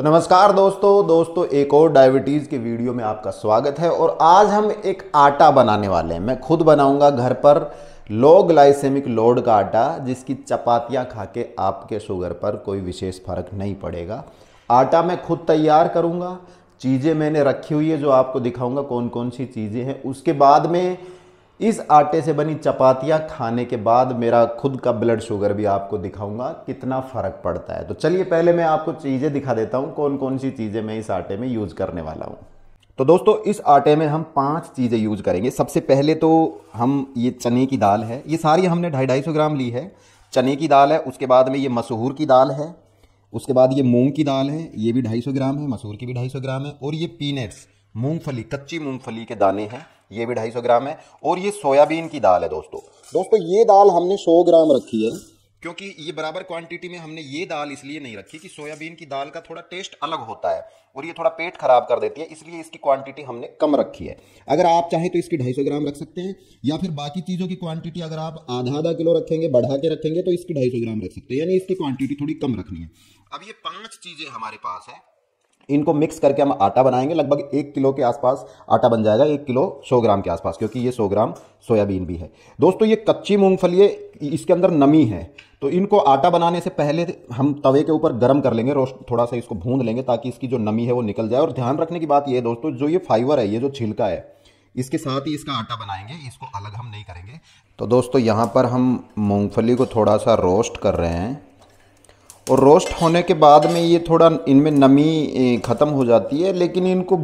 तो नमस्कार दोस्तों दोस्तों एक और डायबिटीज़ के वीडियो में आपका स्वागत है और आज हम एक आटा बनाने वाले हैं मैं खुद बनाऊंगा घर पर लो ग्लाइसेमिक लोड का आटा जिसकी चपातियाँ खा के आपके शुगर पर कोई विशेष फ़र्क नहीं पड़ेगा आटा मैं खुद तैयार करूँगा चीज़ें मैंने रखी हुई है जो आपको दिखाऊँगा कौन कौन सी चीज़ें हैं उसके बाद में इस आटे से बनी चपातियाँ खाने के बाद मेरा खुद का ब्लड शुगर भी आपको दिखाऊंगा कितना फ़र्क पड़ता है तो चलिए पहले मैं आपको चीज़ें दिखा देता हूँ कौन कौन सी चीज़ें मैं इस आटे में यूज़ करने वाला हूँ तो दोस्तों इस आटे में हम पांच चीज़ें यूज़ करेंगे सबसे पहले तो हम ये चने की दाल है ये सारी हमने ढाई ढाई सौ ग्राम ली है चने की दाल है उसके बाद में ये मसूर की दाल है उसके बाद ये मूंग की दाल है ये भी ढाई सौ ग्राम है मसूर की भी ढाई सौ ग्राम है और ये पीनट्स मूंगफली कच्ची मूंगफली के दाने हैं ये भी 250 ग्राम है और ये सोयाबीन की दाल है दोस्तों दोस्तों ये दाल हमने सौ ग्राम रखी है क्योंकि ये बराबर क्वांटिटी में हमने ये दाल इसलिए नहीं रखी कि सोयाबीन की दाल का थोड़ा टेस्ट अलग होता है और ये थोड़ा पेट खराब कर देती है इसलिए इसकी क्वांटिटी हमने कम रखी है अगर आप चाहें तो इसकी 250 ग्राम रख सकते हैं या फिर बाकी चीज़ों की क्वांटिटी अगर आप आधा आधा किलो रखेंगे बढ़ा के रखेंगे तो इसकी ढाई ग्राम रख सकते हैं यानी इसकी क्वान्टिटी थोड़ी कम रखनी है अब ये पाँच चीज़ें हमारे पास है इनको मिक्स करके हम आटा बनाएंगे लगभग एक किलो के आसपास आटा बन जाएगा एक किलो सौ ग्राम के आसपास क्योंकि ये सौ ग्राम सोयाबीन भी है दोस्तों ये कच्ची मूंगफली इसके अंदर नमी है तो इनको आटा बनाने से पहले हम तवे के ऊपर गर्म कर लेंगे रोस्ट थोड़ा सा इसको भून लेंगे ताकि इसकी जो नमी है वो निकल जाए और ध्यान रखने की बात ये है दोस्तों जो ये फाइबर है ये जो छिलका है इसके साथ ही इसका आटा बनाएंगे इसको अलग हम नहीं करेंगे तो दोस्तों यहाँ पर हम मूँगफली को थोड़ा सा रोस्ट कर रहे हैं और रोस्ट होने के बाद में ये थोड़ा इनमें नमी ख़त्म हो जाती है लेकिन इनको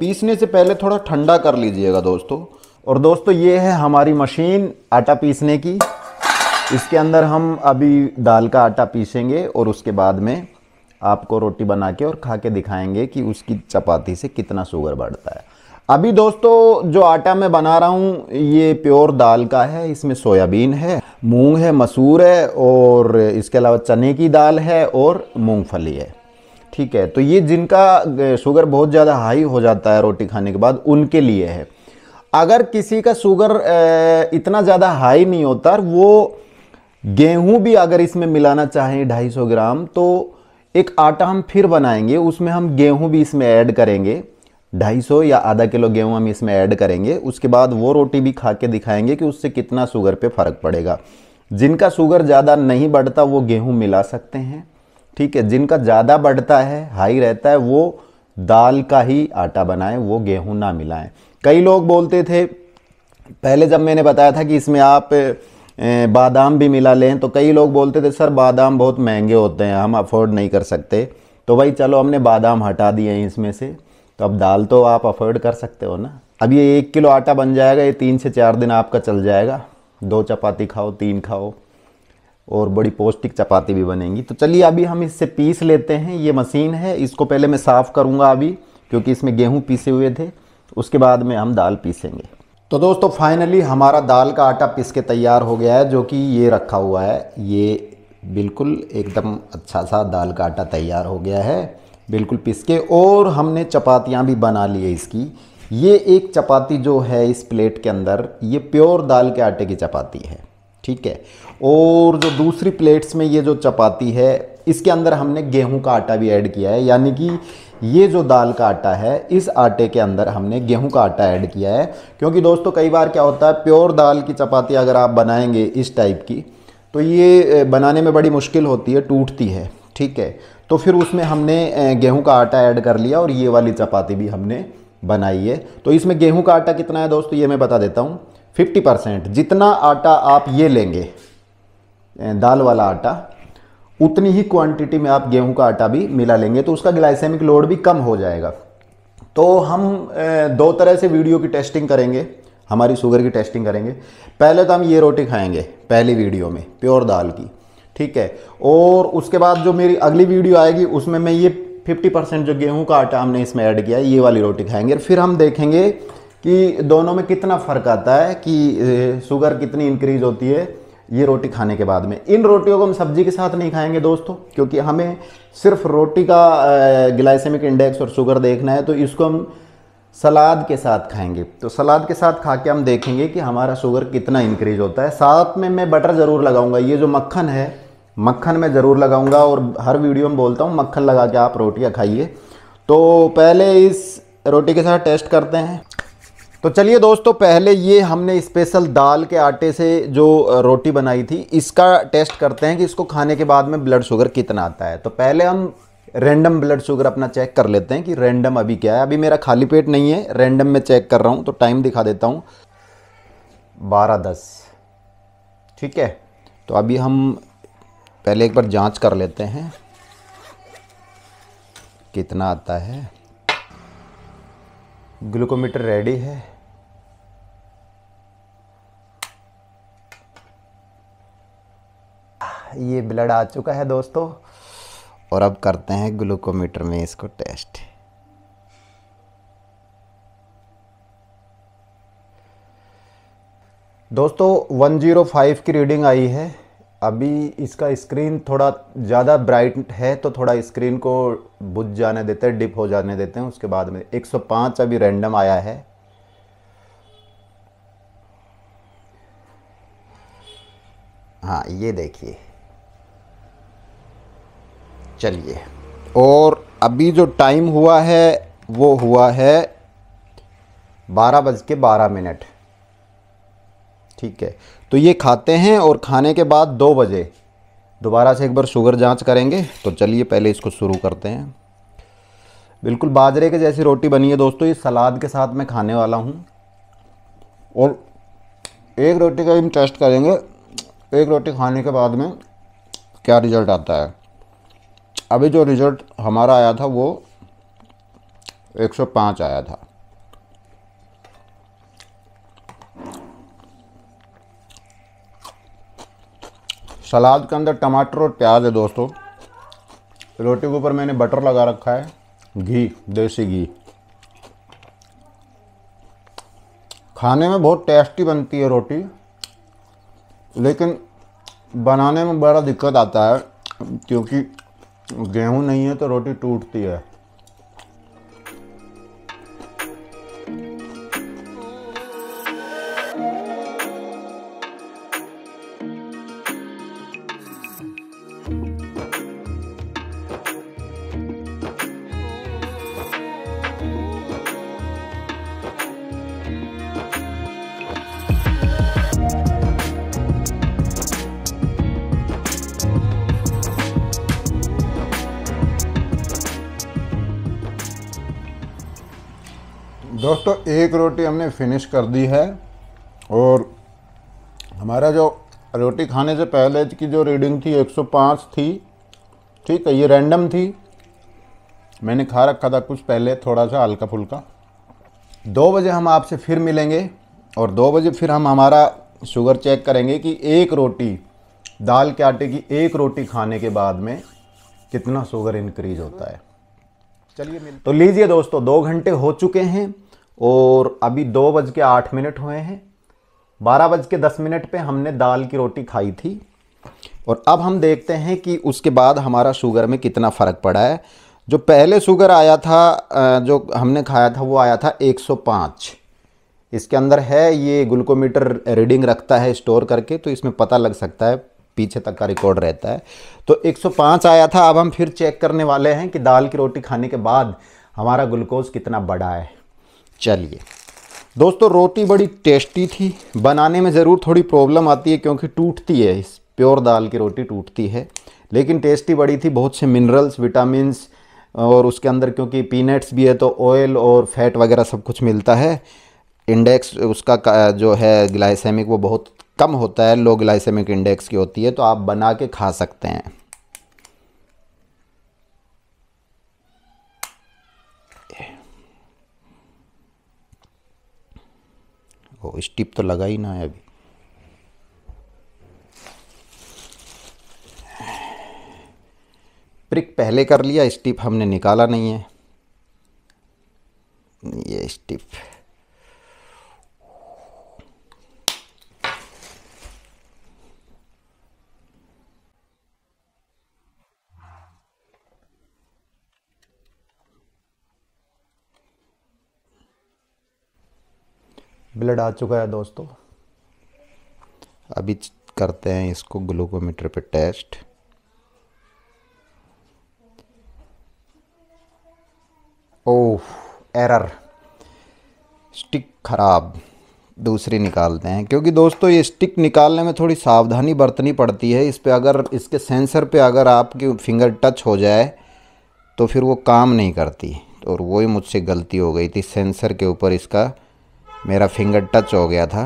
पीसने से पहले थोड़ा ठंडा कर लीजिएगा दोस्तों और दोस्तों ये है हमारी मशीन आटा पीसने की इसके अंदर हम अभी दाल का आटा पीसेंगे और उसके बाद में आपको रोटी बना के और खा के दिखाएंगे कि उसकी चपाती से कितना शुगर बढ़ता है अभी दोस्तों जो आटा मैं बना रहा हूँ ये प्योर दाल का है इसमें सोयाबीन है मूंग है मसूर है और इसके अलावा चने की दाल है और मूंगफली है ठीक है तो ये जिनका शुगर बहुत ज़्यादा हाई हो जाता है रोटी खाने के बाद उनके लिए है अगर किसी का शुगर इतना ज़्यादा हाई नहीं होता वो गेहूं भी अगर इसमें मिलाना चाहें ढाई ग्राम तो एक आटा हम फिर बनाएंगे उसमें हम गेहूं भी इसमें ऐड करेंगे 250 या आधा किलो गेहूँ हम इसमें ऐड करेंगे उसके बाद वो रोटी भी खा के दिखाएंगे कि उससे कितना शुगर पे फ़र्क पड़ेगा जिनका शुगर ज़्यादा नहीं बढ़ता वो गेहूँ मिला सकते हैं ठीक है जिनका ज़्यादा बढ़ता है हाई रहता है वो दाल का ही आटा बनाएं वो गेहूँ ना मिलाएं कई लोग बोलते थे पहले जब मैंने बताया था कि इसमें आप बादाम भी मिला लें तो कई लोग बोलते थे सर बादाम बहुत महंगे होते हैं हम अफोर्ड नहीं कर सकते तो भाई चलो हमने बादाम हटा दिए हैं इसमें से तो अब दाल तो आप अफोर्ड कर सकते हो ना अब ये एक किलो आटा बन जाएगा ये तीन से चार दिन आपका चल जाएगा दो चपाती खाओ तीन खाओ और बड़ी पौष्टिक चपाती भी बनेंगी तो चलिए अभी हम इससे पीस लेते हैं ये मशीन है इसको पहले मैं साफ़ करूँगा अभी क्योंकि इसमें गेहूँ पीसे हुए थे उसके बाद में हम दाल पीसेंगे तो दोस्तों फाइनली हमारा दाल का आटा पीस के तैयार हो गया है जो कि ये रखा हुआ है ये बिल्कुल एकदम अच्छा सा दाल का आटा तैयार हो गया है बिल्कुल पिस के और हमने चपातियाँ भी बना ली है इसकी ये एक चपाती जो है इस प्लेट के अंदर ये प्योर दाल के आटे की चपाती है ठीक है और जो दूसरी प्लेट्स में ये जो चपाती है इसके अंदर हमने गेहूं का आटा भी ऐड किया है यानी कि ये जो दाल का आटा है इस आटे के अंदर हमने गेहूं का आटा ऐड किया है क्योंकि दोस्तों कई बार क्या होता है प्योर दाल की चपाती अगर आप बनाएंगे इस टाइप की तो ये बनाने में बड़ी मुश्किल होती है टूटती है ठीक है तो फिर उसमें हमने गेहूं का आटा ऐड कर लिया और ये वाली चपाती भी हमने बनाई है तो इसमें गेहूं का आटा कितना है दोस्तों ये मैं बता देता हूँ फिफ्टी परसेंट जितना आटा आप ये लेंगे दाल वाला आटा उतनी ही क्वांटिटी में आप गेहूं का आटा भी मिला लेंगे तो उसका ग्लाइसेमिक लोड भी कम हो जाएगा तो हम दो तरह से वीडियो की टेस्टिंग करेंगे हमारी शुगर की टेस्टिंग करेंगे पहले तो हम ये रोटी खाएंगे पहली वीडियो में प्योर दाल की ठीक है और उसके बाद जो मेरी अगली वीडियो आएगी उसमें मैं ये 50 परसेंट जो गेहूँ का आटा हमने इसमें ऐड किया है ये वाली रोटी खाएंगे और फिर हम देखेंगे कि दोनों में कितना फ़र्क आता है कि शुगर कितनी इंक्रीज होती है ये रोटी खाने के बाद में इन रोटियों को हम सब्जी के साथ नहीं खाएंगे दोस्तों क्योंकि हमें सिर्फ रोटी का ग्लाइसेमिक इंडेक्स और शुगर देखना है तो इसको हम सलाद के साथ खाएंगे तो सलाद के साथ खा के हम देखेंगे कि हमारा शुगर कितना इंक्रीज होता है साथ में मैं बटर ज़रूर लगाऊंगा ये जो मक्खन है मक्खन में ज़रूर लगाऊंगा और हर वीडियो में बोलता हूँ मक्खन लगा के आप रोटियाँ खाइए तो पहले इस रोटी के साथ टेस्ट करते हैं तो चलिए दोस्तों पहले ये हमने स्पेशल दाल के आटे से जो रोटी बनाई थी इसका टेस्ट करते हैं कि इसको खाने के बाद में ब्लड शुगर कितना आता है तो पहले हम रैंडम ब्लड शुगर अपना चेक कर लेते हैं कि रैंडम अभी क्या है अभी मेरा खाली पेट नहीं है रैंडम में चेक कर रहा हूँ तो टाइम दिखा देता हूँ बारह दस ठीक है तो अभी हम पहले एक बार जांच कर लेते हैं कितना आता है ग्लूकोमीटर रेडी है ये ब्लड आ चुका है दोस्तों और अब करते हैं ग्लूकोमीटर में इसको टेस्ट दोस्तों 105 की रीडिंग आई है अभी इसका स्क्रीन थोड़ा ज़्यादा ब्राइट है तो थोड़ा स्क्रीन को बुझ जाने देते हैं डिप हो जाने देते हैं उसके बाद में 105 अभी रैंडम आया है हाँ ये देखिए चलिए और अभी जो टाइम हुआ है वो हुआ है बारह बज के बारह मिनट ठीक है तो ये खाते हैं और खाने के बाद दो बजे दोबारा से एक बार शुगर जांच करेंगे तो चलिए पहले इसको शुरू करते हैं बिल्कुल बाजरे के जैसी रोटी बनी है दोस्तों ये सलाद के साथ मैं खाने वाला हूँ और एक रोटी का हम टेस्ट करेंगे एक रोटी खाने के बाद में क्या रिज़ल्ट आता है अभी जो रिज़ल्ट हमारा आया था वो 105 आया था सलाद के अंदर टमाटर और प्याज है दोस्तों रोटी के ऊपर मैंने बटर लगा रखा है घी देसी घी खाने में बहुत टेस्टी बनती है रोटी लेकिन बनाने में बड़ा दिक्कत आता है क्योंकि गेहूं नहीं है तो रोटी टूटती है दोस्तों एक रोटी हमने फिनिश कर दी है और हमारा जो रोटी खाने से पहले की जो रीडिंग थी 105 थी ठीक है ये रैंडम थी मैंने खा रखा था कुछ पहले थोड़ा सा हल्का फुल्का दो बजे हम आपसे फिर मिलेंगे और दो बजे फिर हम हमारा शुगर चेक करेंगे कि एक रोटी दाल के आटे की एक रोटी खाने के बाद में कितना शुगर इंक्रीज होता है चलिए तो लीजिए दोस्तों दो घंटे हो चुके हैं और अभी दो बज के आठ मिनट हुए हैं बारह बज के दस मिनट पे हमने दाल की रोटी खाई थी और अब हम देखते हैं कि उसके बाद हमारा शुगर में कितना फ़र्क पड़ा है जो पहले शुगर आया था जो हमने खाया था वो आया था 105 इसके अंदर है ये ग्लूकोमीटर रीडिंग रखता है स्टोर करके तो इसमें पता लग सकता है पीछे तक का रिकॉर्ड रहता है तो 105 आया था अब हम फिर चेक करने वाले हैं कि दाल की रोटी खाने के बाद हमारा ग्लूकोज कितना बढ़ा है चलिए दोस्तों रोटी बड़ी टेस्टी थी बनाने में ज़रूर थोड़ी प्रॉब्लम आती है क्योंकि टूटती है इस प्योर दाल की रोटी टूटती है लेकिन टेस्टी बड़ी थी बहुत से मिनरल्स विटामिन और उसके अंदर क्योंकि पीनट्स भी है तो ऑयल और फैट वगैरह सब कुछ मिलता है इंडेक्स उसका जो है ग्लाइसेमिक वो बहुत कम होता है लो ग्लाइसेमिक इंडेक्स की होती है तो आप बना के खा सकते हैं देखो स्टिप तो लगा ही ना है अभी प्रिक पहले कर लिया स्टिप हमने निकाला नहीं है ये स्टिप ब्लड आ चुका है दोस्तों अभी करते हैं इसको ग्लूकोमीटर पे टेस्ट ओह एरर स्टिक ख़राब दूसरी निकालते हैं क्योंकि दोस्तों ये स्टिक निकालने में थोड़ी सावधानी बरतनी पड़ती है इस पर अगर इसके सेंसर पे अगर आपकी फिंगर टच हो जाए तो फिर वो काम नहीं करती और वही मुझसे गलती हो गई थी सेंसर के ऊपर इसका मेरा फिंगर टच हो गया था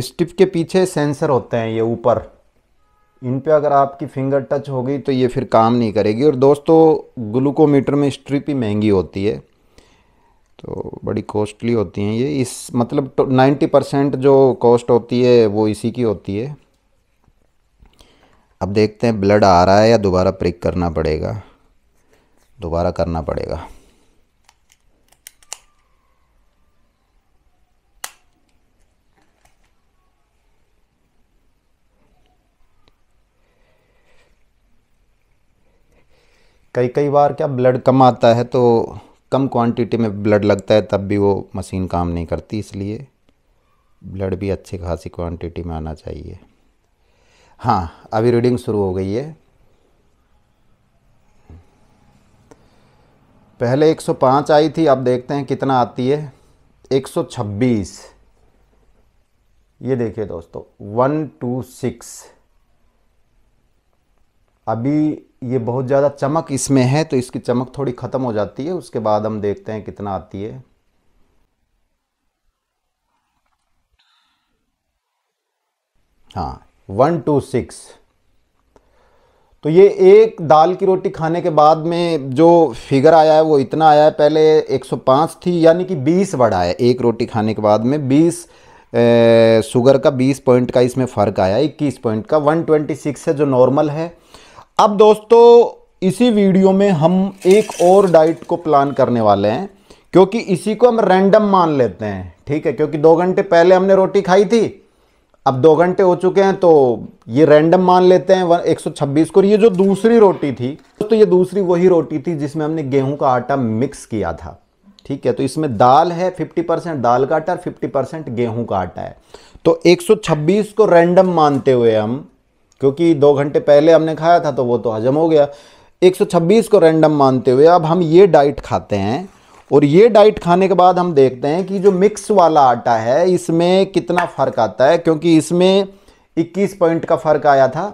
इस टिप के पीछे सेंसर होते हैं ये ऊपर इन पे अगर आपकी फिंगर टच हो गई तो ये फिर काम नहीं करेगी और दोस्तों ग्लूकोमीटर में स्ट्रिप ही महंगी होती है तो बड़ी कॉस्टली होती हैं ये इस मतलब तो 90 परसेंट जो कॉस्ट होती है वो इसी की होती है अब देखते हैं ब्लड आ रहा है या दोबारा प्रिक करना पड़ेगा दोबारा करना पड़ेगा कई कई बार क्या ब्लड कम आता है तो कम क्वांटिटी में ब्लड लगता है तब भी वो मशीन काम नहीं करती इसलिए ब्लड भी अच्छी खासी क्वांटिटी में आना चाहिए हाँ अभी रीडिंग शुरू हो गई है पहले 105 आई थी अब देखते हैं कितना आती है 126 ये देखिए दोस्तों 126 अभी ये बहुत ज़्यादा चमक इसमें है तो इसकी चमक थोड़ी ख़त्म हो जाती है उसके बाद हम देखते हैं कितना आती है हाँ वन टू सिक्स तो ये एक दाल की रोटी खाने के बाद में जो फिगर आया है वो इतना आया है पहले 105 थी यानी कि 20 बढ़ा है एक रोटी खाने के बाद में 20 शुगर का 20 पॉइंट का इसमें फ़र्क आया 21 पॉइंट का 126 है जो नॉर्मल है अब दोस्तों इसी वीडियो में हम एक और डाइट को प्लान करने वाले हैं क्योंकि इसी को हम रैंडम मान लेते हैं ठीक है क्योंकि दो घंटे पहले हमने रोटी खाई थी अब दो घंटे हो चुके हैं तो ये रैंडम मान लेते हैं 126 को ये जो दूसरी रोटी थी तो ये दूसरी वही रोटी थी जिसमें हमने गेहूं का आटा मिक्स किया था ठीक है तो इसमें दाल है 50 परसेंट दाल का आटा और 50 परसेंट गेहूं का आटा है तो 126 को रैंडम मानते हुए हम क्योंकि दो घंटे पहले हमने खाया था तो वो तो हजम हो गया 126 को रैंडम मानते हुए अब हम ये डाइट खाते हैं और ये डाइट खाने के बाद हम देखते हैं कि जो मिक्स वाला आटा है इसमें कितना फ़र्क आता है क्योंकि इसमें 21 पॉइंट का फ़र्क आया था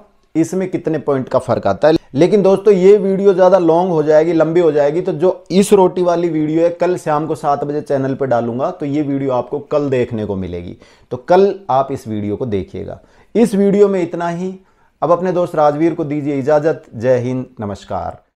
इसमें कितने पॉइंट का फ़र्क आता है लेकिन दोस्तों ये वीडियो ज़्यादा लॉन्ग हो जाएगी लंबी हो जाएगी तो जो इस रोटी वाली वीडियो है कल शाम को सात बजे चैनल पर डालूंगा तो ये वीडियो आपको कल देखने को मिलेगी तो कल आप इस वीडियो को देखिएगा इस वीडियो में इतना ही अब अपने दोस्त राजवीर को दीजिए इजाज़त जय हिंद नमस्कार